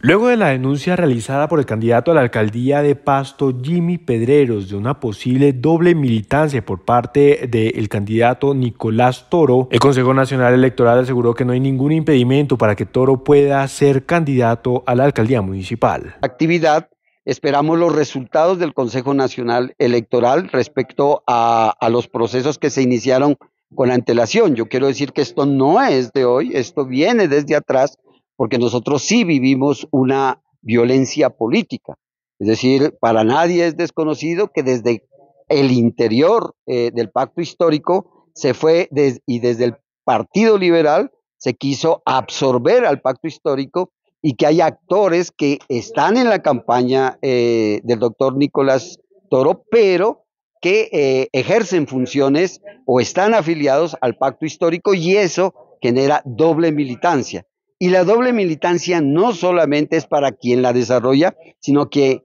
Luego de la denuncia realizada por el candidato a la alcaldía de Pasto, Jimmy Pedreros, de una posible doble militancia por parte del candidato Nicolás Toro, el Consejo Nacional Electoral aseguró que no hay ningún impedimento para que Toro pueda ser candidato a la alcaldía municipal. Actividad. Esperamos los resultados del Consejo Nacional Electoral respecto a, a los procesos que se iniciaron con antelación. Yo quiero decir que esto no es de hoy, esto viene desde atrás porque nosotros sí vivimos una violencia política. Es decir, para nadie es desconocido que desde el interior eh, del pacto histórico se fue y desde el Partido Liberal se quiso absorber al pacto histórico y que hay actores que están en la campaña eh, del doctor Nicolás Toro, pero que eh, ejercen funciones o están afiliados al pacto histórico y eso genera doble militancia. Y la doble militancia no solamente es para quien la desarrolla, sino que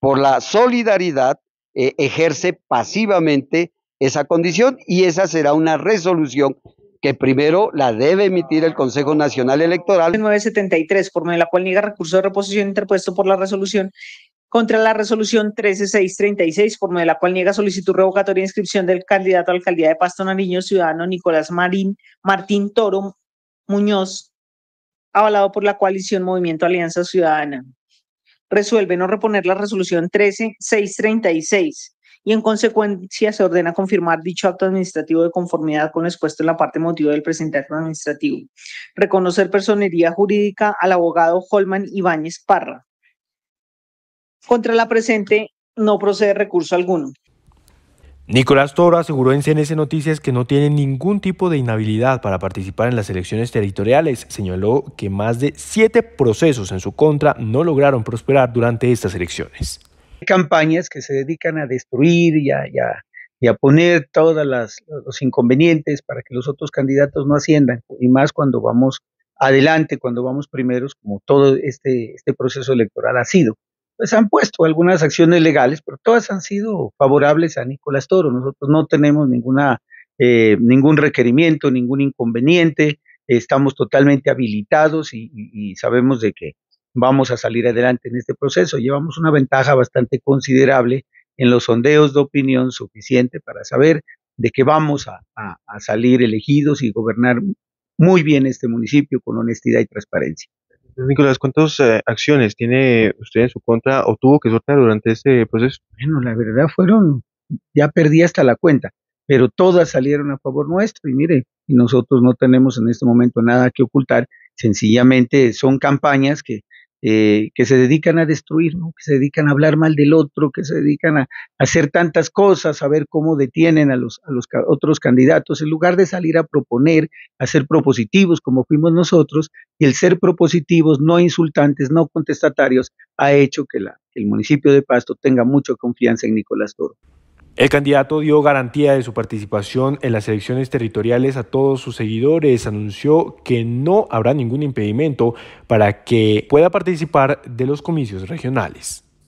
por la solidaridad eh, ejerce pasivamente esa condición y esa será una resolución que primero la debe emitir el Consejo Nacional Electoral. 973, por medio de la cual niega recurso de reposición interpuesto por la resolución contra la resolución 13636, por de la cual niega solicitud revocatoria e inscripción del candidato a alcaldía de Pasto Nariño, ciudadano Nicolás Marín, Martín Toro Muñoz, avalado por la coalición Movimiento Alianza Ciudadana. Resuelve no reponer la resolución 13636 y en consecuencia se ordena confirmar dicho acto administrativo de conformidad con lo expuesto en la parte motivo del presente acto administrativo. Reconocer personería jurídica al abogado Holman Ibáñez Parra. Contra la presente no procede recurso alguno. Nicolás Toro aseguró en CNN Noticias que no tiene ningún tipo de inhabilidad para participar en las elecciones territoriales. Señaló que más de siete procesos en su contra no lograron prosperar durante estas elecciones. campañas que se dedican a destruir y a, poner todos los inconvenientes para que los otros candidatos no asciendan, y más cuando vamos adelante, cuando vamos primeros, como todo este, este proceso electoral ha sido pues han puesto algunas acciones legales, pero todas han sido favorables a Nicolás Toro. Nosotros no tenemos ninguna, eh, ningún requerimiento, ningún inconveniente, estamos totalmente habilitados y, sabemos de que vamos a salir adelante en este proceso. Llevamos una ventaja bastante considerable en los sondeos de opinión suficiente para saber de que vamos a salir elegidos y gobernar muy bien este municipio con honestidad y transparencia. Nicolás, ¿cuántas eh, acciones tiene usted en su contra o tuvo que soltar durante este proceso? Bueno, la verdad fueron, ya perdí hasta la cuenta, pero todas salieron a favor nuestro y mire, y nosotros no tenemos en este momento nada que ocultar, sencillamente son campañas que eh, que se dedican a destruir, que se dedican a hablar mal del otro, que se dedican a, hacer tantas cosas, a ver cómo detienen a los, otros candidatos, en lugar de salir a proponer, a ser propositivos como fuimos nosotros, y el ser propositivos, no insultantes, no contestatarios, ha hecho que el municipio de Pasto tenga mucha confianza en Nicolás Toro. El candidato dio garantía de su participación en las elecciones territoriales a todos sus seguidores, anunció que no habrá ningún impedimento para que pueda participar de los comicios regionales.